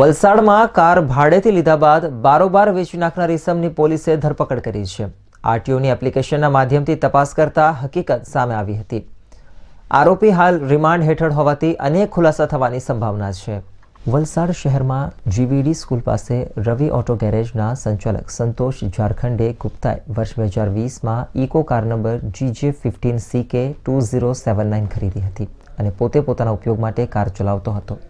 વલસાડમાં કાર ભાડેથી લીધા બાદ બારોબાર વેચી નાખનાર ઇસમની પોલીસે ધરપકડ કરી છે આરટીઓની એપ્લિકેશનના માધ્યમથી તપાસ કરતા હકીકત સામે આવી હતી આરોપી હાલ રિમાન્ડ હેઠળ હોવાથી અનેક ખુલાસા થવાની સંભાવના છે વલસાડ શહેરમાં જીવીડી સ્કૂલ પાસે રવિ ઓટો ગેરેજના સંચાલક સંતોષ ઝારખંડે ગુપ્તાએ વર્ષ બે હજાર વીસમાં Eeco car number GJ fifteen CK two zero seven nine ખરીદી હતી અને પોતે પોતાના ઉપયોગ માટે કાર ચલાવતો હતો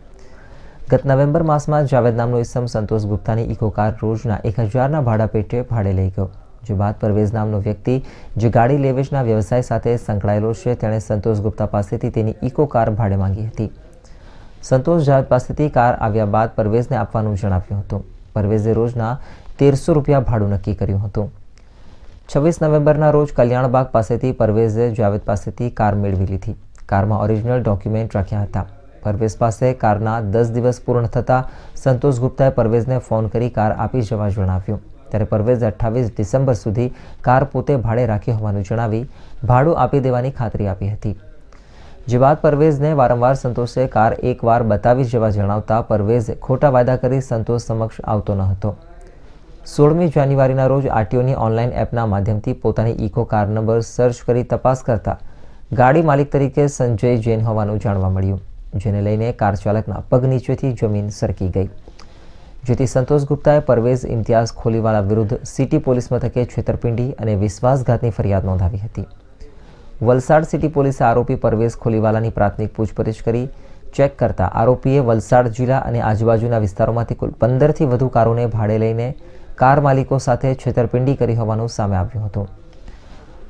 ગત નવેમ્બર માસમાં જાવેદ નામનો ઇસમ સંતોષ ગુપ્તાની ઇકો કાર રોજના એક હજારના ભાડા પેટે ભાડે લઈ ગયો જે બાદ પરવેઝ નામનો વ્યક્તિ જે ગાડી લેવેચના વ્યવસાય સાથે સંકળાયેલો છે તેણે સંતોષ ગુપ્તા પાસેથી તેની ઇકો કાર ભાડે માંગી હતી સંતોષ જાવેદ પાસેથી કાર આવ્યા બાદ પરવેઝને આપવાનું જણાવ્યું હતું પરવેઝે રોજના તેરસો રૂપિયા ભાડું નક્કી કર્યું હતું છવ્વીસ નવેમ્બરના રોજ કલ્યાણબાગ પાસેથી પરવેઝે જાવેદ પાસેથી કાર મેળવી લીધી કારમાં ઓરિજિનલ ડોક્યુમેન્ટ રાખ્યા હતા પરવેઝ પાસે કારના દસ દિવસ પૂર્ણ થતાં સંતોષ ગુપ્તાએ પરવેઝને ફોન કરી કાર આપી જવા જણાવ્યું ત્યારે પરવેઝ અઠ્ઠાવીસ ડિસેમ્બર સુધી કાર પોતે ભાડે રાખી હોવાનું જણાવી ભાડું આપી દેવાની ખાતરી આપી હતી જે બાદ પરવેઝને વારંવાર સંતોષે કાર એકવાર બતાવી જવા જણાવતા પરવેઝ ખોટા વાયદા કરી સંતોષ સમક્ષ આવતો ન હતો સોળમી જાન્યુઆરીના રોજ આરટીઓની ઓનલાઈન એપના માધ્યમથી પોતાની ઇકો કાર નંબર સર્ચ કરી તપાસ કરતા ગાડી માલિક તરીકે સંજય જૈન હોવાનું જાણવા મળ્યું જેને લઈને કાર ચાલકના પગ નીચેથી જમીન સરકી ગઈ જેથી સંતોષ ગુપ્તાએ પરવેઝ ઇમ્તિયાઝ ખોલીવાળા વિરુદ્ધ સિટી પોલીસ મથકે છેતરપિંડી અને વિશ્વાસઘાતની ફરિયાદ નોંધાવી હતી વલસાડ સિટી પોલીસે આરોપી પરવેઝ ખોલીવાલાની પ્રાથમિક પૂછપરછ કરી ચેક કરતા આરોપીએ વલસાડ જિલ્લા અને આજુબાજુના વિસ્તારોમાંથી કુલ પંદરથી વધુ કારોને ભાડે લઈને કાર માલિકો સાથે છેતરપિંડી કરી હોવાનું સામે આવ્યું હતું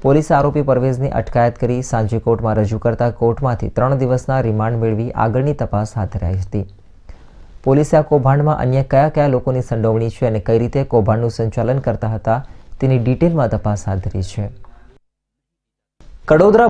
પોલીસે આરોપી પરવેઝની અટકાયત કરી સાંજે કોર્ટમાં રજૂ કરતા કોર્ટમાંથી ત્રણ દિવસના રિમાન્ડ મેળવી આગળની તપાસ હાથ ધરાઈ હતી પોલીસે આ કૌભાંડમાં અન્ય કયા કયા લોકોની સંડોવણી છે અને કઈ રીતે કૌભાંડનું સંચાલન કરતા હતા તેની ડિટેલમાં તપાસ હાથ ધરી છે કડોદરા